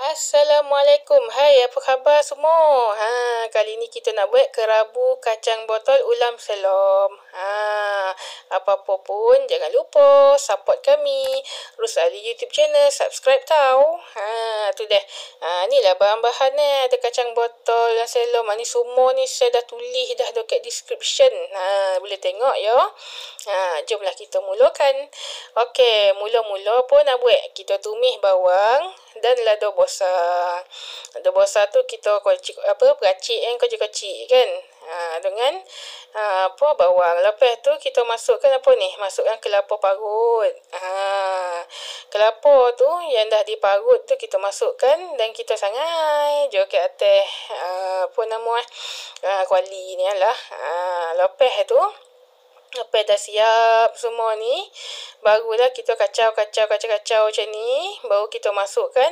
Assalamualaikum. Hai, apa khabar semua? Ha, kali ni kita nak buat kerabu kacang botol ulam selom. Ha, apa-apa pun jangan lupa support kami Rusali YouTube channel subscribe tau ha tu dah ha ni lah bahan-bahan ni ada kacang botol dan selo ni semua ni saya dah tulis dah dekat description ha boleh tengok ya ha jomlah kita mulakan okey mula-mula pun nak buat kita tumis bawang dan lada bosa lada bosa tu kita kocik apa beracik kan kocik-kocik kan Ah, dengan ha, apa bawang. Lepas tu kita masukkan apa ni? Masukkan kelapa parut. Ha, kelapa tu yang dah diparut tu kita masukkan dan kita sangai je ke atas ha, apa nama eh ha, kuali ni lah. Ha, lepas tu Lepas dah siap semua ni Barulah kita kacau kacau kacau kacau macam ni Baru kita masukkan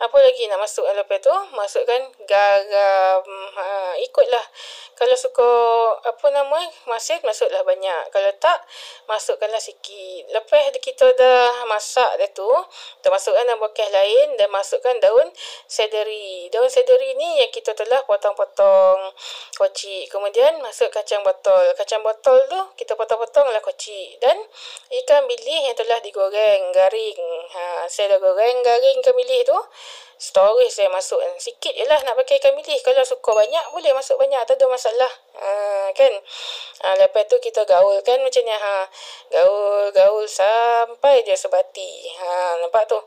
apa lagi nak masuk lepas tu? Masukkan garam. Ha, ikutlah kalau suka apa nama masin masuklah banyak kalau tak masukkanlah sikit lepas kita dah masak dia tu kita masukkan dalam bokeh lain dan masukkan daun sederi daun sederi ni yang kita telah potong-potong kocik kemudian masuk kacang botol kacang botol tu kita potong potonglah lah kocik dan ikan bilis yang telah digoreng garing ha, saya dah goreng garing ikan bilis tu storage saya masuk kan. Sikit je lah nak pakai ikan bilis. Kalau suka banyak boleh masuk banyak. Tak ada masalah. Ha, kan. Ha, lepas tu kita gaul kan macam ni. Ha, gaul, gaul sampai dia sebati. Ha, nampak tu.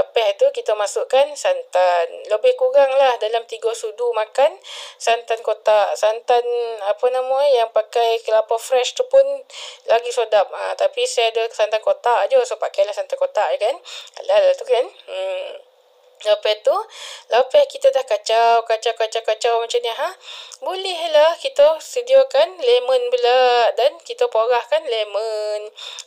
Lepas tu kita masukkan santan. Lebih kurang lah dalam tiga sudu makan santan kotak. Santan apa nama yang pakai kelapa fresh tu pun lagi sodap, Ha, tapi saya ada santan kotak je. So pakailah santan kotak je kan. Halal tu kan. Hmm. Lepas tu, lepas kita dah kacau, kacau, kacau, kacau macam ni, ha? Bolehlah kita sediakan lemon pula dan kita porahkan lemon.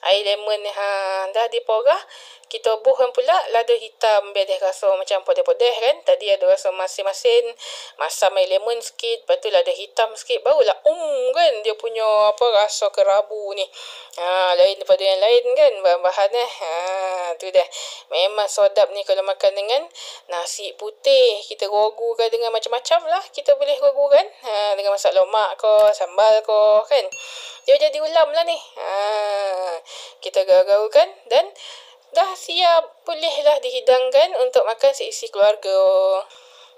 Air lemon ni, ha? Dah diporah, kita buhkan pula lada hitam biar dia rasa macam podeh-podeh kan. Tadi ada rasa masin-masin, masam air lemon sikit, lepas tu lada hitam sikit, barulah um kan dia punya apa rasa kerabu ni. Ha, lain daripada yang lain kan bahan-bahan eh. Ha tu dah memang sedap ni kalau makan dengan nasi putih kita gogurkan dengan macam-macam lah kita boleh gogurkan ha, dengan masak lomak ko sambal ko kan dia jadi ulam lah ni ha, kita gaul-gaulkan dan dah siap bolehlah dihidangkan untuk makan seisi keluarga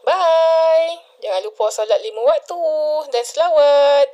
bye jangan lupa solat lima waktu dan selawat